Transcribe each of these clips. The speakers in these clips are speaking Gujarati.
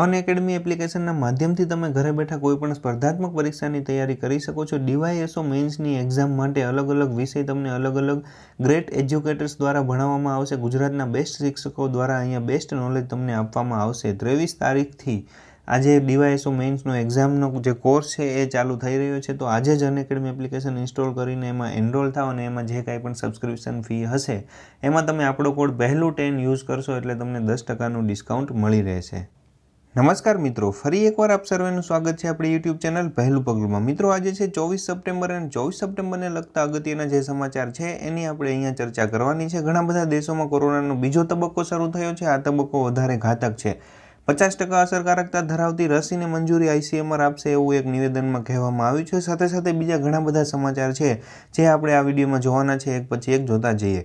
અનએકેડમી એપ્લિકેશનના માધ્યમથી તમે ઘરે બેઠા કોઈપણ સ્પર્ધાત્મક પરીક્ષાની તૈયારી કરી શકો છો ડીવાયએસઓ મેન્સની એક્ઝામ માટે અલગ અલગ વિષય તમને અલગ અલગ ગ્રેટ એજ્યુકેટર્સ દ્વારા ભણાવવામાં આવશે ગુજરાતના બેસ્ટ શિક્ષકો દ્વારા અહીંયા બેસ્ટ નોલેજ તમને આપવામાં આવશે ત્રેવીસ તારીખથી આજે ડીવાયસો મેઇન્સનો એક્ઝામનો જે કોર્સ છે એ ચાલુ થઈ રહ્યો છે તો આજે જ અનએકેડમી એપ્લિકેશન ઇન્સ્ટોલ કરીને એમાં એનરોલ થાઓ અને એમાં જે કાંઈ પણ સબસ્ક્રિપ્શન ફી હશે એમાં તમે આપણો કોડ પહેલું ટેન યુઝ કરશો એટલે તમને દસ ટકાનું ડિસ્કાઉન્ટ મળી રહેશે નમસ્કાર મિત્રો ફરી એકવાર આપ સર્વેનું સ્વાગત છે આપણી યુટ્યુબ ચેનલ પહેલું પગલુંમાં મિત્રો આજે છે ચોવીસ સપ્ટેમ્બર અને ચોવીસ સપ્ટેમ્બરને લગતા અગત્યના જે સમાચાર છે એની આપણે અહીંયા ચર્ચા કરવાની છે ઘણા બધા દેશોમાં કોરોનાનો બીજો તબક્કો શરૂ થયો છે આ તબક્કો વધારે ઘાતક છે પચાસ ટકા અસરકારકતા ધરાવતી રસીને મંજૂરી આઈસીએમઆર આપશે એવું એક નિવેદનમાં કહેવામાં આવ્યું છે સાથે સાથે બીજા ઘણા બધા સમાચાર છે જે આપણે આ વિડીયોમાં જોવાના છે એક પછી એક જોતા જઈએ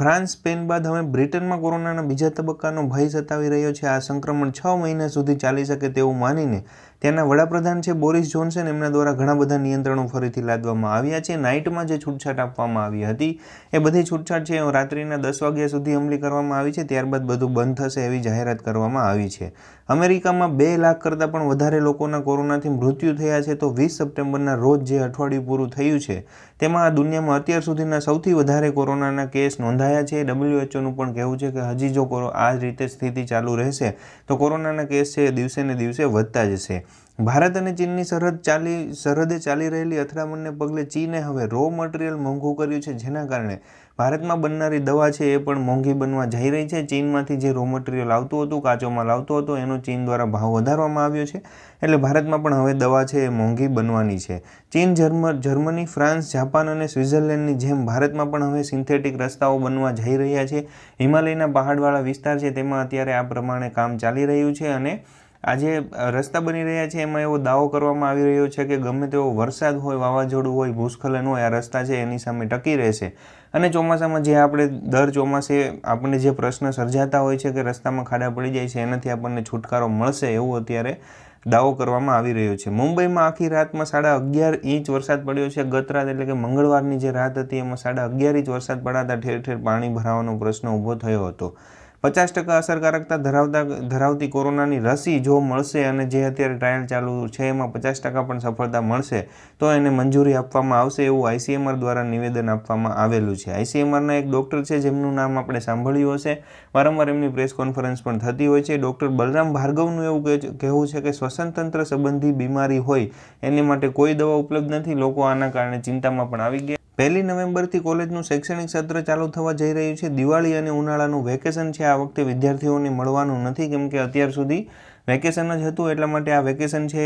ફ્રાન્સ સ્પેન બાદ હવે બ્રિટનમાં કોરોનાના બીજા તબક્કાનો ભય સતાવી રહ્યો છે આ સંક્રમણ છ મહિના સુધી ચાલી શકે તેવું માનીને તેના વડાપ્રધાન છે બોરિસ જોન્સન એમના દ્વારા ઘણા બધા નિયંત્રણો ફરીથી લાદવામાં આવ્યા છે નાઇટમાં જે છૂટછાટ આપવામાં આવી હતી એ બધી છૂટછાટ છે રાત્રિના દસ વાગ્યા સુધી અમલી કરવામાં આવી છે ત્યારબાદ બધું બંધ થશે એવી જાહેરાત કરવામાં આવી છે અમેરિકામાં બે લાખ કરતાં પણ વધારે લોકોના કોરોનાથી મૃત્યુ થયા છે તો વીસ સપ્ટેમ્બરના રોજ જે અઠવાડિયું પૂરું થયું છે તેમાં આ દુનિયામાં અત્યાર સુધીના સૌથી વધારે કોરોનાના કેસ નોંધાયા છે ડબલ્યુએચઓનું પણ કહેવું છે કે હજી જો આ રીતે સ્થિતિ ચાલુ રહેશે તો કોરોનાના કેસ છે દિવસે ને દિવસે વધતા જશે ભારત અને ચીનની સરહદ ચાલી સરહદે ચાલી રહેલી અથડામણને પગલે ચીને હવે રો મટીરિયલ મોંઘું કર્યું છે જેના કારણે ભારતમાં બનનારી દવા છે એ પણ મોંઘી બનવા જઈ રહી છે ચીનમાંથી જે રો મટીરિયલ આવતું હતું કાચો માલ આવતો હતો એનો ચીન દ્વારા ભાવ વધારવામાં આવ્યો છે એટલે ભારતમાં પણ હવે દવા છે એ મોંઘી બનવાની છે ચીન જર્મ જર્મની ફ્રાન્સ જાપાન અને સ્વિટ્ઝરલેન્ડની જેમ ભારતમાં પણ હવે સિન્થેટિક રસ્તાઓ બનવા જઈ રહ્યા છે હિમાલયના પહાડવાળા વિસ્તાર છે તેમાં અત્યારે આ પ્રમાણે કામ ચાલી રહ્યું છે અને આજે રસ્તા બની રહ્યા છે એમાં એવો દાવો કરવામાં આવી રહ્યો છે કે ગમે તેવો વરસાદ હોય વાવાઝોડું હોય ભૂસ્ખલન હોય આ રસ્તા છે એની સામે ટકી રહેશે અને ચોમાસામાં જે આપણે દર ચોમાસે આપણને જે પ્રશ્ન સર્જાતા હોય છે કે રસ્તામાં ખાડા પડી જાય છે એનાથી આપણને છુટકારો મળશે એવું અત્યારે દાવો કરવામાં આવી રહ્યો છે મુંબઈમાં આખી રાતમાં સાડા અગિયાર ઇંચ વરસાદ પડ્યો છે ગત રાત એટલે કે મંગળવારની જે રાત હતી એમાં સાડા અગિયાર ઇંચ વરસાદ પડાતા ઠેર ઠેર પાણી ભરાવાનો પ્રશ્ન ઊભો થયો હતો પચાસ ટકા અસરકારકતા ધરાવતા ધરાવતી કોરોનાની રસી જો મળશે અને જે અત્યારે ટ્રાયલ ચાલુ છે એમાં પચાસ ટકા પણ સફળતા મળશે તો એને મંજૂરી આપવામાં આવશે એવું આઈસીએમઆર દ્વારા નિવેદન આપવામાં આવેલું છે આઈસીએમઆરના એક ડૉક્ટર છે જેમનું નામ આપણે સાંભળ્યું હશે વારંવાર એમની પ્રેસ કોન્ફરન્સ પણ થતી હોય છે ડૉક્ટર બલરામ ભાર્ગવનું એવું કહેવું છે કે શ્વસનતંત્ર સંબંધી બીમારી હોય એની માટે કોઈ દવા ઉપલબ્ધ નથી લોકો આના કારણે ચિંતામાં પણ આવી ગયા પહેલી નવેમ્બરથી કોલેજનું શૈક્ષણિક સત્ર ચાલુ થવા જઈ રહ્યું છે દિવાળી અને ઉનાળાનું વેકેશન છે આ વખતે વિદ્યાર્થીઓને મળવાનું નથી કેમ કે અત્યાર સુધી વેકેશન જ હતું એટલા માટે આ વેકેશન છે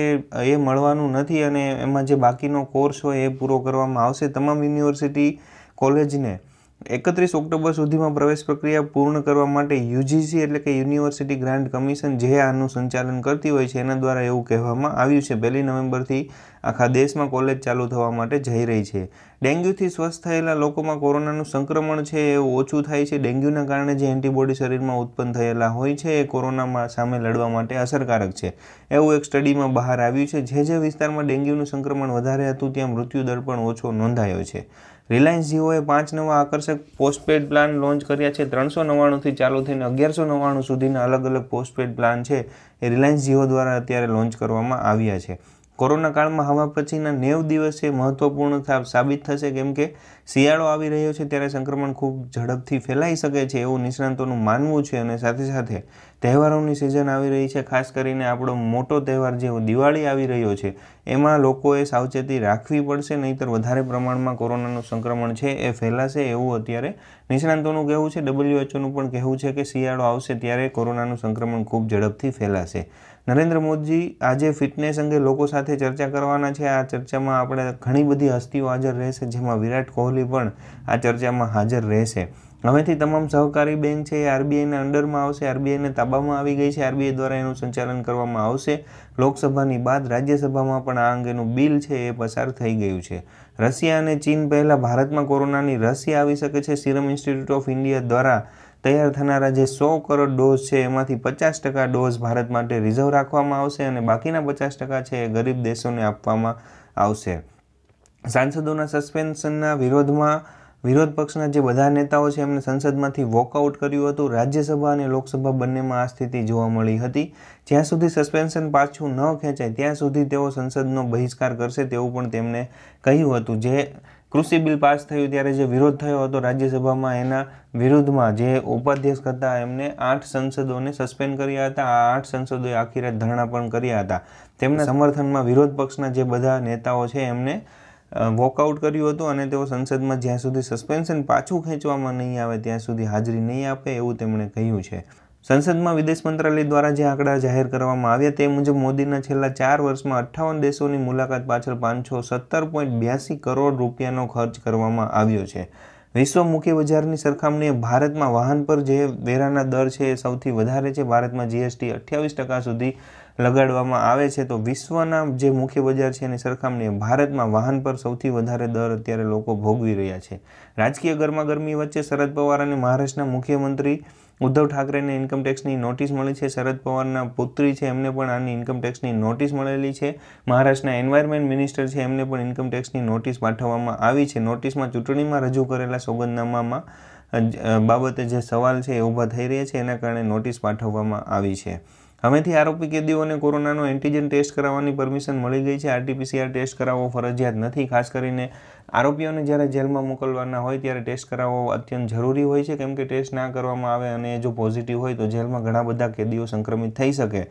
એ મળવાનું નથી અને એમાં જે બાકીનો કોર્સ હોય એ પૂરો કરવામાં આવશે તમામ યુનિવર્સિટી કોલેજને એકત્રીસ ઓક્ટોબર સુધીમાં પ્રવેશ પ્રક્રિયા પૂર્ણ કરવા માટે યુજીસી એટલે કે યુનિવર્સિટી ગ્રાન્ટ કમિશન જે આનું સંચાલન કરતી હોય છે એના દ્વારા એવું કહેવામાં આવ્યું છે પહેલી નવેમ્બરથી આખા દેશમાં કોલેજ ચાલુ થવા માટે જઈ રહી છે ડેન્ગ્યુથી સ્વસ્થ થયેલા લોકોમાં કોરોનાનું સંક્રમણ છે એ ઓછું થાય છે ડેન્ગ્યુના કારણે જે એન્ટીબોડી શરીરમાં ઉત્પન્ન થયેલા હોય છે એ કોરોનામાં સામે લડવા માટે અસરકારક છે એવું એક સ્ટડીમાં બહાર આવ્યું છે જે જે વિસ્તારમાં ડેન્ગ્યુનું સંક્રમણ વધારે હતું ત્યાં મૃત્યુદર પણ ઓછો નોંધાયો છે રિલાયન્સ જીઓએ પાંચ નવા આકર્ષક પોસ્ટપેડ પ્લાન લોન્ચ કર્યા છે ત્રણસો નવ્વાણુંથી ચાલુ થઈને અગિયારસો નવ્વાણું સુધીના અલગ અલગ પોસ્ટપેડ પ્લાન છે એ રિલાયન્સ જીઓ દ્વારા અત્યારે લોન્ચ કરવામાં આવ્યા છે કોરોના કાળમાં હવા પછીના નેવ દિવસ એ મહત્વપૂર્ણ સાબિત થશે કેમ કે શિયાળો આવી રહ્યો છે ત્યારે સંક્રમણ ખૂબ ઝડપથી ફેલાઈ શકે છે એવું નિષ્ણાંતોનું માનવું છે અને સાથે સાથે તહેવારોની સિઝન આવી રહી છે ખાસ કરીને આપણો મોટો તહેવાર જેવો દિવાળી આવી રહ્યો છે એમાં લોકોએ સાવચેતી રાખવી પડશે નહીંતર વધારે પ્રમાણમાં કોરોનાનું સંક્રમણ છે એ ફેલાશે એવું અત્યારે નિષ્ણાંતોનું કહેવું છે ડબલ્યુએચઓનું પણ કહેવું છે કે શિયાળો આવશે ત્યારે કોરોનાનું સંક્રમણ ખૂબ ઝડપથી ફેલાશે નરેન્દ્ર મોદી આજે ફિટનેસ અંગે લોકો સાથે ચર્ચા કરવાના છે આ ચર્ચામાં આપણે ઘણી બધી હસ્તીઓ હાજર રહેશે જેમાં વિરાટ કોહલી પણ આ ચર્ચામાં હાજર રહેશે હવેથી તમામ સહકારી બેંક છે એ આરબીઆઈના અંડરમાં આવશે આરબીઆઈને તાબામાં આવી ગઈ છે આરબીઆઈ દ્વારા એનું સંચાલન કરવામાં આવશે લોકસભાની બાદ રાજ્યસભામાં પણ આ અંગેનું બિલ છે એ પસાર થઈ ગયું છે રશિયા અને ચીન પહેલાં ભારતમાં કોરોનાની રસી આવી શકે છે સિરમ ઇન્સ્ટિટ્યૂટ ઓફ ઇન્ડિયા દ્વારા તૈયાર થનારા જે સો કરોડ ડોઝ છે એમાંથી પચાસ ટકા ડોઝ ભારત માટે રિઝર્વ રાખવામાં આવશે અને બાકીના પચાસ ટકા છે એ ગરીબ દેશોને આપવામાં આવશે સાંસદોના સસ્પેન્શનના વિરોધમાં વિરોધ પક્ષના જે બધા નેતાઓ છે એમણે સંસદમાંથી વોકઆઉટ કર્યું હતું રાજ્યસભા અને લોકસભા બંનેમાં આ સ્થિતિ જોવા મળી હતી જ્યાં સુધી સસ્પેન્શન પાછું ન ખેંચાય ત્યાં સુધી તેઓ સંસદનો બહિષ્કાર કરશે તેવું પણ તેમણે કહ્યું હતું જે કૃષિ બિલ પાસ થયું ત્યારે જે વિરોધ થયો હતો રાજ્યસભામાં એના વિરુદ્ધમાં જે ઉપાધ્યક્ષ હતા એમને આઠ સંસદોને સસ્પેન્ડ કર્યા હતા આ આઠ સંસદોએ આખી રાત ધરણા પણ કર્યા હતા તેમના સમર્થનમાં વિરોધ પક્ષના જે બધા નેતાઓ છે એમને વોકઆઉટ કર્યું હતું અને તેઓ સંસદમાં જ્યાં સુધી સસ્પેન્શન પાછું ખેંચવામાં નહીં આવે ત્યાં સુધી હાજરી નહીં આપે એવું તેમણે કહ્યું છે સંસદમાં વિદેશ મંત્રાલય દ્વારા જે આંકડા જાહેર કરવામાં આવ્યા તે મુજબ મોદીના છેલ્લા ચાર વર્ષમાં અઠ્ઠાવન દેશોની મુલાકાત પાછળ પાંચસો સત્તર પોઈન્ટ બ્યાસી કરોડ રૂપિયાનો ખર્ચ કરવામાં આવ્યો છે વિશ્વ મુખ્ય બજારની સરખામણીએ ભારતમાં વાહન પર જે વેરાના દર છે એ સૌથી વધારે છે ભારતમાં જીએસટી અઠ્યાવીસ ટકા સુધી લગાડવામાં આવે છે તો વિશ્વના જે મુખ્ય બજાર છે એની સરખામણીએ ભારતમાં વાહન પર સૌથી વધારે દર અત્યારે લોકો ભોગવી રહ્યા છે રાજકીય ગરમાગરમી વચ્ચે શરદ પવાર અને મહારાષ્ટ્રના મુખ્યમંત્રી ઉદ્ધવ ઠાકરેને ઇન્કમટેક્સની નોટિસ મળી છે શરદ પવારના પુત્રી છે એમને પણ આની ઇન્કમટેક્સની નોટિસ મળેલી છે મહારાષ્ટ્રના એન્વાયરમેન્ટ મિનિસ્ટર છે એમને પણ ઇન્કમટેક્સની નોટિસ પાઠવવામાં આવી છે નોટિસમાં ચૂંટણીમાં રજૂ કરેલા સોગંદનામામાં બાબતે જે સવાલ છે એ ઊભા થઈ રહ્યા છે એના કારણે નોટિસ પાઠવવામાં આવી છે હવેથી આરોપી કેદીઓને કોરોનાનો એન્ટીજન ટેસ્ટ કરાવવાની પરમિશન મળી ગઈ છે આરટીપીસીઆર ટેસ્ટ કરાવવો ફરજિયાત નથી ખાસ કરીને આરોપીઓને જ્યારે જેલમાં મોકલવાના હોય ત્યારે ટેસ્ટ કરાવવો અત્યંત જરૂરી હોય છે કેમ કે ટેસ્ટ ના કરવામાં આવે અને જો પોઝિટિવ હોય તો જેલમાં ઘણા બધા કેદીઓ સંક્રમિત થઈ શકે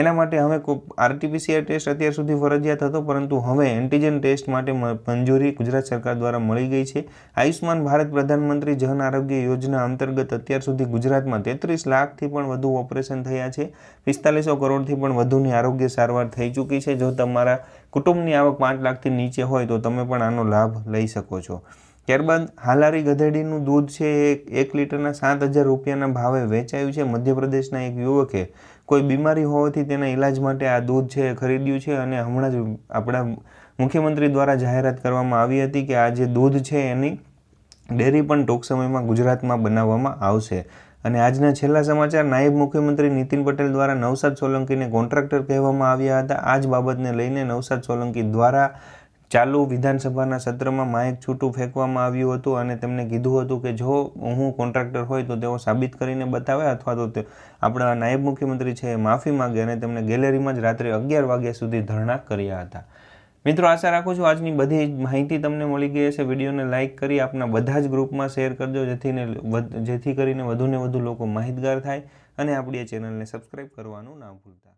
એના માટે હવે આરટીપીસીઆર ટેસ્ટ અત્યાર સુધી ફરજિયાત હતો પરંતુ હવે એન્ટીજન ટેસ્ટ માટે મંજૂરી ગુજરાત સરકાર દ્વારા મળી ગઈ છે આયુષ્માન ભારત પ્રધાનમંત્રી જન આરોગ્ય યોજના અંતર્ગત અત્યાર સુધી ગુજરાતમાં તેત્રીસ લાખથી પણ વધુ ઓપરેશન થયા છે પિસ્તાલીસો કરોડથી પણ વધુની આરોગ્ય સારવાર થઈ ચૂકી છે જો તમારા કુટુંબની આવક પાંચ લાખથી નીચે હોય તો તમે પણ આનો લાભ લઈ શકો છો ત્યારબાદ હાલારી ગધેડીનું દૂધ છે એક લીટરના સાત હજાર રૂપિયાના ભાવે વેચાયું છે મધ્યપ્રદેશના એક યુવકે કોઈ બીમારી હોવાથી તેના ઇલાજ માટે આ દૂધ છે એ ખરીદ્યું છે અને હમણાં જ આપણા મુખ્યમંત્રી દ્વારા જાહેરાત કરવામાં આવી હતી કે આ જે દૂધ છે એની ડેરી પણ ટૂંક સમયમાં ગુજરાતમાં બનાવવામાં આવશે અને આજના છેલ્લા સમાચાર નાયબ મુખ્યમંત્રી નીતિન પટેલ દ્વારા નવસાદ સોલંકીને કોન્ટ્રાક્ટર કહેવામાં આવ્યા હતા આ જ બાબતને લઈને નવસાદ સોલંકી દ્વારા ચાલુ વિધાનસભાના સત્રમાં માઇક છૂટું ફેંકવામાં આવ્યું હતું અને તેમને કીધું હતું કે જો હું કોન્ટ્રાક્ટર હોય તો તેઓ સાબિત કરીને બતાવે અથવા તો તે આપણા નાયબ મુખ્યમંત્રી છે એ માફી માગે અને તેમને ગેલેરીમાં જ રાત્રે અગિયાર વાગ્યા સુધી ધરણા કર્યા હતા મિત્રો આશા રાખું છું આજની બધી માહિતી તમને મળી ગઈ હશે વિડીયોને લાઇક કરી આપના બધા જ ગ્રુપમાં શેર કરજો જેથીને જેથી કરીને વધુને વધુ લોકો માહિતગાર થાય અને આપણી આ ચેનલને સબસ્ક્રાઇબ કરવાનું ના ભૂલતા